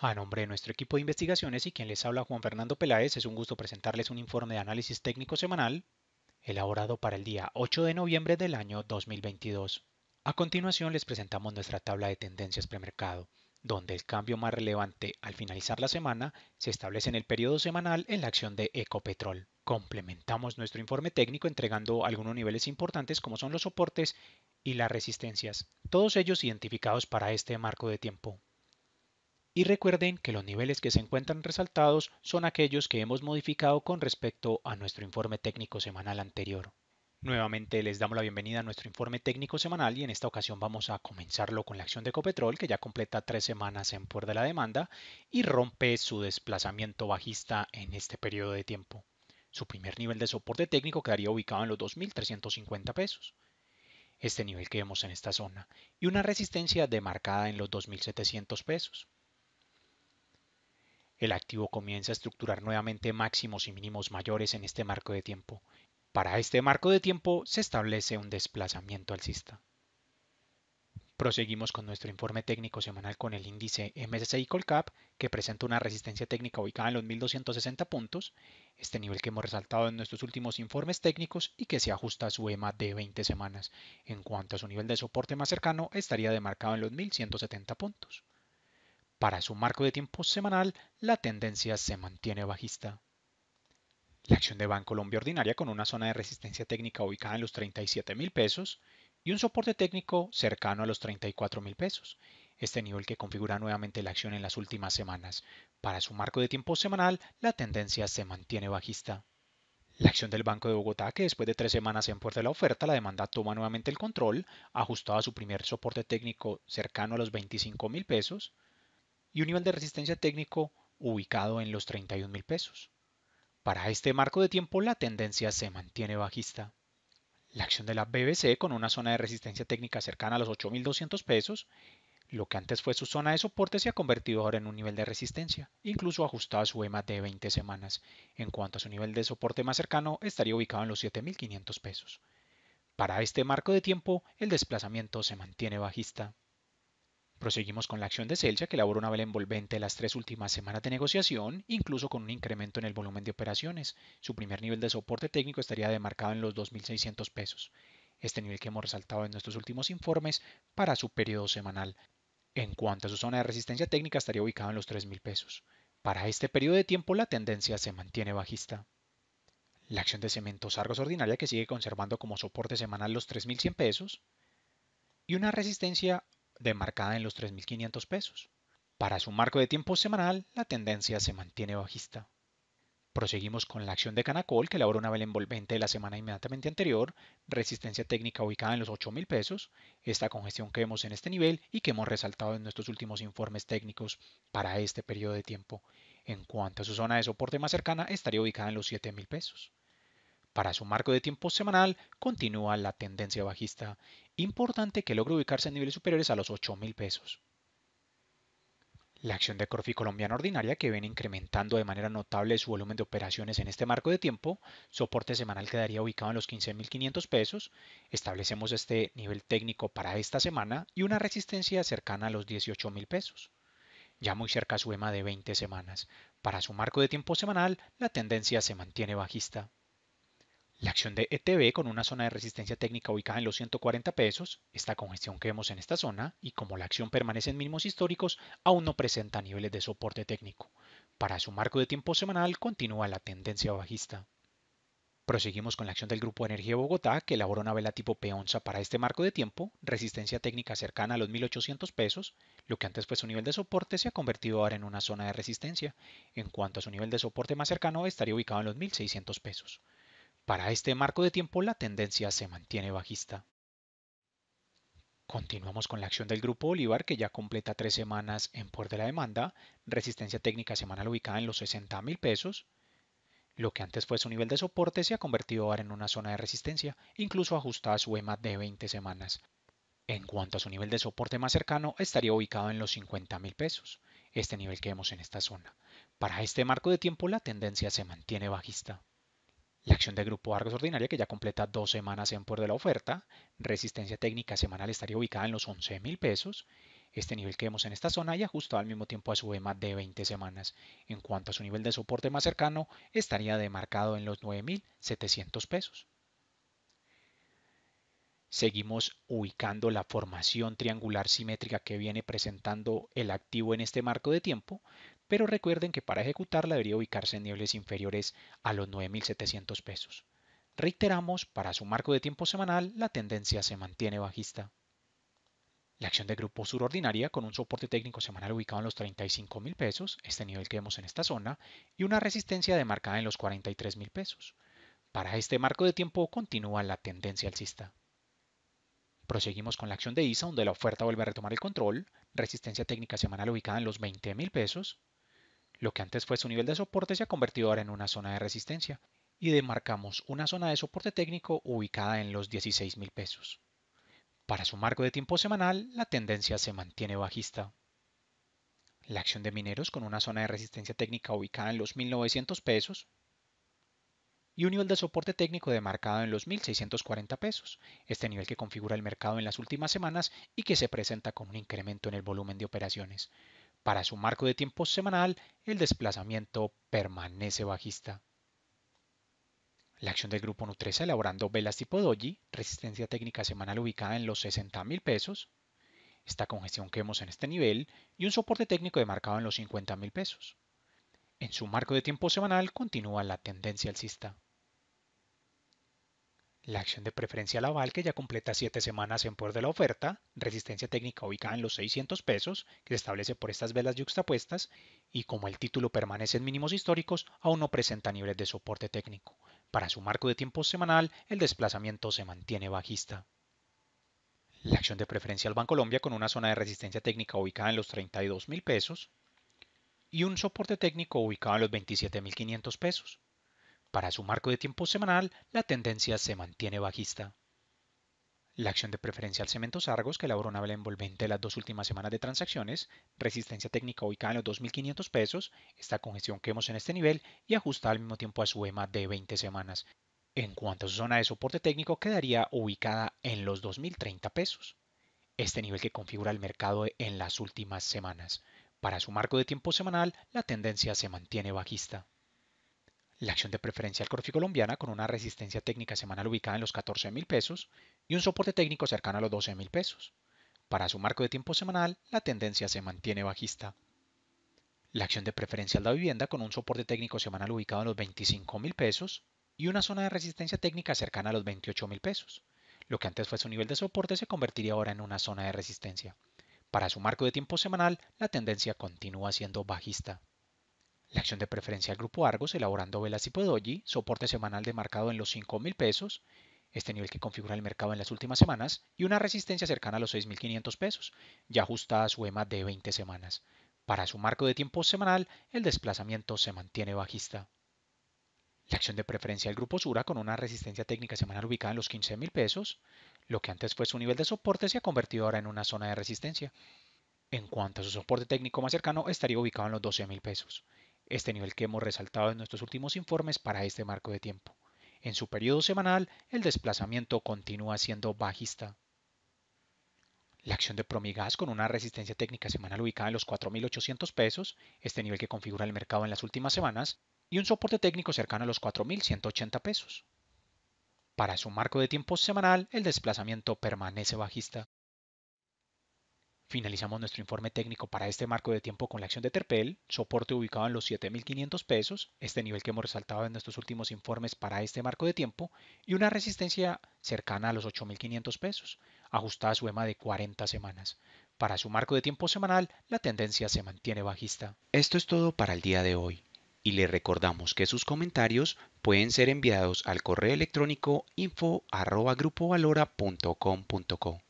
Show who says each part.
Speaker 1: A nombre de nuestro equipo de investigaciones y quien les habla Juan Fernando Peláez, es un gusto presentarles un informe de análisis técnico semanal elaborado para el día 8 de noviembre del año 2022. A continuación les presentamos nuestra tabla de tendencias premercado, donde el cambio más relevante al finalizar la semana se establece en el periodo semanal en la acción de Ecopetrol. Complementamos nuestro informe técnico entregando algunos niveles importantes como son los soportes y las resistencias, todos ellos identificados para este marco de tiempo y recuerden que los niveles que se encuentran resaltados son aquellos que hemos modificado con respecto a nuestro informe técnico semanal anterior. Nuevamente les damos la bienvenida a nuestro informe técnico semanal y en esta ocasión vamos a comenzarlo con la acción de Ecopetrol que ya completa tres semanas en puerta de la demanda y rompe su desplazamiento bajista en este periodo de tiempo. Su primer nivel de soporte técnico quedaría ubicado en los 2.350 pesos, este nivel que vemos en esta zona, y una resistencia demarcada en los 2.700 pesos el activo comienza a estructurar nuevamente máximos y mínimos mayores en este marco de tiempo. Para este marco de tiempo se establece un desplazamiento alcista. Proseguimos con nuestro informe técnico semanal con el índice MSCI Colcap, que presenta una resistencia técnica ubicada en los 1260 puntos, este nivel que hemos resaltado en nuestros últimos informes técnicos y que se ajusta a su EMA de 20 semanas. En cuanto a su nivel de soporte más cercano, estaría demarcado en los 1170 puntos. Para su marco de tiempo semanal, la tendencia se mantiene bajista. La acción de Bancolombia ordinaria con una zona de resistencia técnica ubicada en los 37 mil pesos y un soporte técnico cercano a los 34 mil pesos, este nivel que configura nuevamente la acción en las últimas semanas. Para su marco de tiempo semanal, la tendencia se mantiene bajista. La acción del Banco de Bogotá, que después de tres semanas en puerta de la oferta, la demanda toma nuevamente el control, ajustado a su primer soporte técnico cercano a los 25 mil pesos, y un nivel de resistencia técnico ubicado en los 31 mil pesos. Para este marco de tiempo la tendencia se mantiene bajista. La acción de la BBC con una zona de resistencia técnica cercana a los 8.200 pesos, lo que antes fue su zona de soporte se ha convertido ahora en un nivel de resistencia, incluso ajustado a su EMA de 20 semanas. En cuanto a su nivel de soporte más cercano, estaría ubicado en los 7.500 pesos. Para este marco de tiempo, el desplazamiento se mantiene bajista. Proseguimos con la acción de Celsia, que elaboró una vela envolvente en las tres últimas semanas de negociación, incluso con un incremento en el volumen de operaciones. Su primer nivel de soporte técnico estaría demarcado en los 2.600 pesos, este nivel que hemos resaltado en nuestros últimos informes para su periodo semanal. En cuanto a su zona de resistencia técnica, estaría ubicado en los 3.000 pesos. Para este periodo de tiempo, la tendencia se mantiene bajista. La acción de Cementos Argos Ordinaria, que sigue conservando como soporte semanal los 3.100 pesos, y una resistencia demarcada en los 3.500 pesos. Para su marco de tiempo semanal, la tendencia se mantiene bajista. Proseguimos con la acción de Canacol, que elaboró una vela envolvente de la semana inmediatamente anterior, resistencia técnica ubicada en los 8.000 pesos, esta congestión que vemos en este nivel y que hemos resaltado en nuestros últimos informes técnicos para este periodo de tiempo. En cuanto a su zona de soporte más cercana, estaría ubicada en los 7.000 pesos. Para su marco de tiempo semanal continúa la tendencia bajista. Importante que logre ubicarse en niveles superiores a los 8 pesos. La acción de Corfi colombiana ordinaria que viene incrementando de manera notable su volumen de operaciones en este marco de tiempo, soporte semanal quedaría ubicado en los 15.500 pesos, establecemos este nivel técnico para esta semana y una resistencia cercana a los 18.000 pesos ya muy cerca su EMA de 20 semanas. Para su marco de tiempo semanal, la tendencia se mantiene bajista. La acción de ETB con una zona de resistencia técnica ubicada en los 140 pesos, esta congestión que vemos en esta zona, y como la acción permanece en mínimos históricos, aún no presenta niveles de soporte técnico. Para su marco de tiempo semanal continúa la tendencia bajista. Proseguimos con la acción del Grupo Energía de Bogotá, que elaboró una vela tipo p para este marco de tiempo, resistencia técnica cercana a los 1.800 pesos, lo que antes fue su nivel de soporte se ha convertido ahora en una zona de resistencia. En cuanto a su nivel de soporte más cercano, estaría ubicado en los 1.600 pesos. Para este marco de tiempo la tendencia se mantiene bajista. Continuamos con la acción del grupo Bolívar que ya completa tres semanas en por de la demanda, resistencia técnica semanal ubicada en los 60 mil pesos. Lo que antes fue su nivel de soporte se ha convertido ahora en una zona de resistencia, incluso ajustada a su EMA de 20 semanas. En cuanto a su nivel de soporte más cercano, estaría ubicado en los 50 mil pesos, este nivel que vemos en esta zona. Para este marco de tiempo la tendencia se mantiene bajista. La acción de grupo Argos ordinaria, que ya completa dos semanas en por de la oferta, resistencia técnica semanal estaría ubicada en los 11,000 pesos, este nivel que vemos en esta zona y ajustado al mismo tiempo a su EMA de 20 semanas. En cuanto a su nivel de soporte más cercano, estaría demarcado en los 9.700 pesos. Seguimos ubicando la formación triangular simétrica que viene presentando el activo en este marco de tiempo, pero recuerden que para ejecutarla debería ubicarse en niveles inferiores a los 9.700 pesos. Reiteramos, para su marco de tiempo semanal, la tendencia se mantiene bajista. La acción de grupo Ordinaria, con un soporte técnico semanal ubicado en los $35,000, pesos, este nivel que vemos en esta zona, y una resistencia demarcada en los $43,000. pesos. Para este marco de tiempo continúa la tendencia alcista. Proseguimos con la acción de ISA donde la oferta vuelve a retomar el control, resistencia técnica semanal ubicada en los $20,000, pesos, lo que antes fue su nivel de soporte se ha convertido ahora en una zona de resistencia y demarcamos una zona de soporte técnico ubicada en los $16,000. pesos. Para su marco de tiempo semanal, la tendencia se mantiene bajista. La acción de mineros con una zona de resistencia técnica ubicada en los 1900 pesos y un nivel de soporte técnico demarcado en los 1640 pesos, este nivel que configura el mercado en las últimas semanas y que se presenta con un incremento en el volumen de operaciones. Para su marco de tiempo semanal, el desplazamiento permanece bajista. La acción del grupo Nutresa elaborando velas tipo doji, resistencia técnica semanal ubicada en los 60 mil pesos, esta congestión que vemos en este nivel y un soporte técnico demarcado en los 50 mil pesos. En su marco de tiempo semanal continúa la tendencia alcista. La acción de preferencia Laval, que ya completa 7 semanas en poder de la oferta, resistencia técnica ubicada en los 600 pesos, que se establece por estas velas yuxtapuestas, y como el título permanece en mínimos históricos, aún no presenta niveles de soporte técnico. Para su marco de tiempo semanal, el desplazamiento se mantiene bajista. La acción de preferencia al Banco Colombia, con una zona de resistencia técnica ubicada en los 32,000 pesos y un soporte técnico ubicado en los 27,500 pesos. Para su marco de tiempo semanal, la tendencia se mantiene bajista. La acción de preferencia al cemento Argos, que elaboró una vela envolvente las dos últimas semanas de transacciones, resistencia técnica ubicada en los 2.500 pesos, esta congestión que vemos en este nivel y ajusta al mismo tiempo a su EMA de 20 semanas. En cuanto a su zona de soporte técnico, quedaría ubicada en los 2.030 pesos, este nivel que configura el mercado en las últimas semanas. Para su marco de tiempo semanal, la tendencia se mantiene bajista la acción de al Corfi colombiana con una resistencia técnica semanal ubicada en los $14,000 pesos y un soporte técnico cercano a los $12,000. pesos. Para su marco de tiempo semanal, la tendencia se mantiene bajista. La acción de preferencial La Vivienda con un soporte técnico semanal ubicado en los $25,000 mil pesos y una zona de resistencia técnica cercana a los $28,000. pesos. Lo que antes fue su nivel de soporte se convertiría ahora en una zona de resistencia. Para su marco de tiempo semanal, la tendencia continúa siendo bajista. La acción de preferencia del Grupo Argos, elaborando velas tipo doji, soporte semanal demarcado en los 5,000 pesos, este nivel que configura el mercado en las últimas semanas, y una resistencia cercana a los 6.500 pesos, ya ajustada a su EMA de 20 semanas. Para su marco de tiempo semanal, el desplazamiento se mantiene bajista. La acción de preferencia del grupo Sura con una resistencia técnica semanal ubicada en los 15,000 pesos, lo que antes fue su nivel de soporte se ha convertido ahora en una zona de resistencia. En cuanto a su soporte técnico más cercano, estaría ubicado en los 12,000 pesos este nivel que hemos resaltado en nuestros últimos informes para este marco de tiempo. En su periodo semanal, el desplazamiento continúa siendo bajista. La acción de Promigas con una resistencia técnica semanal ubicada en los 4.800 pesos, este nivel que configura el mercado en las últimas semanas, y un soporte técnico cercano a los 4.180 pesos. Para su marco de tiempo semanal, el desplazamiento permanece bajista. Finalizamos nuestro informe técnico para este marco de tiempo con la acción de Terpel, soporte ubicado en los 7.500 pesos, este nivel que hemos resaltado en nuestros últimos informes para este marco de tiempo, y una resistencia cercana a los 8.500 pesos, ajustada a su EMA de 40 semanas. Para su marco de tiempo semanal, la tendencia se mantiene bajista. Esto es todo para el día de hoy, y le recordamos que sus comentarios pueden ser enviados al correo electrónico info.grupovalora.com.co.